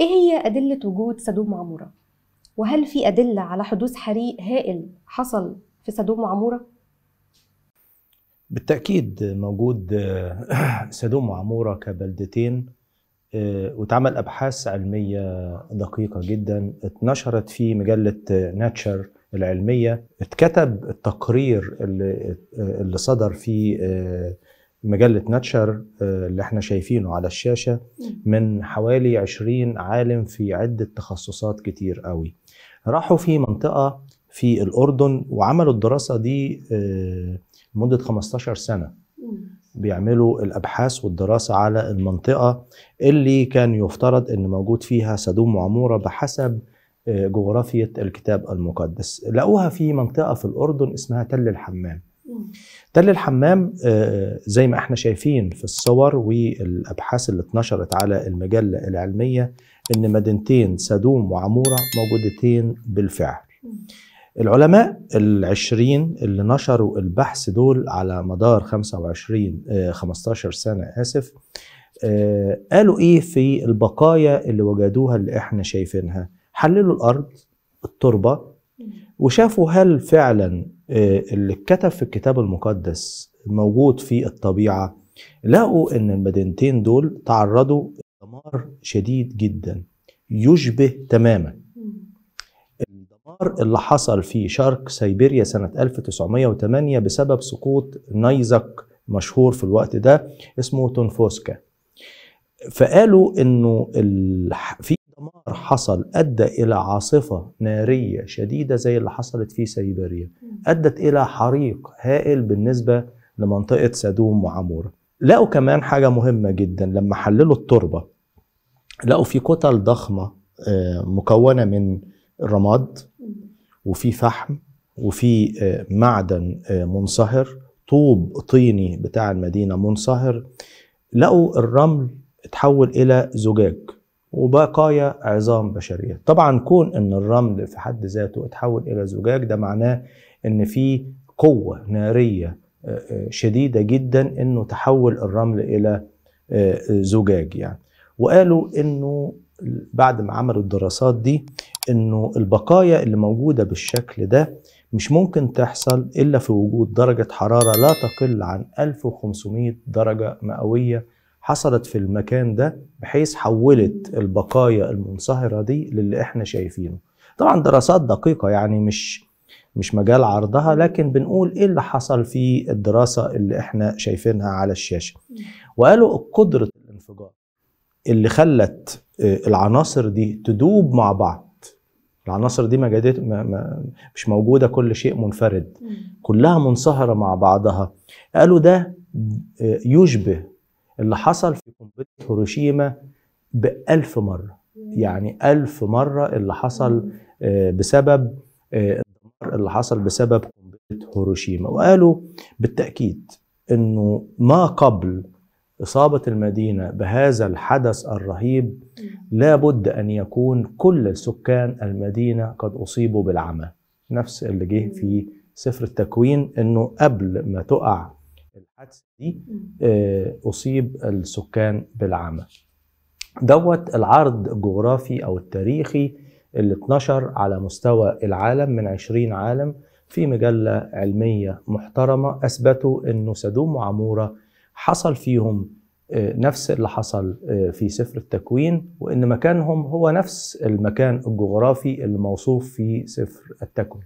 إيه هي أدلة وجود سدوم وعمورة؟ وهل في أدلة على حدوث حريق هائل حصل في سدوم وعمورة؟ بالتأكيد موجود سدوم آه، وعمورة كبلدتين آه، واتعمل أبحاث علمية دقيقة جدا اتنشرت في مجلة آه، ناتشر العلمية اتكتب التقرير اللي, اللي صدر في مجلة ناتشر آه، اللي احنا شايفينه على الشاشة من حوالي 20 عالم في عدة تخصصات كتير قوي راحوا في منطقة في الأردن وعملوا الدراسة دي آه، لمدة 15 سنة بيعملوا الأبحاث والدراسة على المنطقة اللي كان يفترض أن موجود فيها سدوم وعمورة بحسب آه، جغرافية الكتاب المقدس لقوها في منطقة في الأردن اسمها تل الحمام تل الحمام آه، آه، زي ما احنا شايفين في الصور والابحاث اللي اتنشرت على المجله العلميه ان مدينتين سدوم وعموره موجودتين بالفعل. العلماء العشرين اللي نشروا البحث دول على مدار 25 15 آه، سنه اسف قالوا ايه في البقايا اللي وجدوها اللي احنا شايفينها؟ حللوا الارض التربه وشافوا هل فعلا آه، اللي اتكتب في الكتاب المقدس موجود في الطبيعه لقوا ان المدينتين دول تعرضوا دمار شديد جدا يشبه تماما الدمار اللي حصل في شرق سيبيريا سنة 1908 بسبب سقوط نيزك مشهور في الوقت ده اسمه تونفوسكا فقالوا انه في دمار حصل ادى الى عاصفه ناريه شديده زي اللي حصلت في سيبيريا ادت الى حريق هائل بالنسبه لمنطقه سدوم وعموره لقوا كمان حاجه مهمه جدا لما حللوا التربه لقوا في كتل ضخمه آه، مكونه من رماد وفي فحم وفي آه، معدن آه، منصهر طوب طيني بتاع المدينه منصهر لقوا الرمل اتحول الى زجاج وبقايا عظام بشريه طبعا كون ان الرمل في حد ذاته اتحول الى زجاج ده معناه ان في قوه ناريه آه، آه، شديده جدا انه تحول الرمل الى آه، زجاج يعني وقالوا انه بعد ما عملوا الدراسات دي انه البقايا اللي موجوده بالشكل ده مش ممكن تحصل الا في وجود درجه حراره لا تقل عن 1500 درجه مئويه حصلت في المكان ده بحيث حولت البقايا المنصهره دي للي احنا شايفينه طبعا دراسات دقيقه يعني مش مش مجال عرضها لكن بنقول ايه اللي حصل في الدراسه اللي احنا شايفينها على الشاشه وقالوا قدره الانفجار اللي خلت آه، العناصر دي تدوب مع بعض العناصر دي ما جدت ما ما مش موجوده كل شيء منفرد كلها منصهره مع بعضها قالوا ده آه، يشبه اللي حصل في قنبله هيروشيما بألف مره يعني ألف مره اللي حصل آه، بسبب آه، الدمار اللي حصل بسبب قنبله هيروشيما وقالوا بالتاكيد انه ما قبل إصابة المدينة بهذا الحدث الرهيب لابد أن يكون كل سكان المدينة قد أصيبوا بالعمى نفس اللي جه في سفر التكوين أنه قبل ما تقع الحادثه دي آه، اصيب السكان بالعمى دوت العرض الجغرافي او التاريخي اللي اتنشر على مستوى العالم من 20 عالم في مجله علميه محترمه اثبتوا انه سدوم وعموره حصل فيهم آه، نفس اللي حصل آه، في سفر التكوين وان مكانهم هو نفس المكان الجغرافي اللي موصوف في سفر التكوين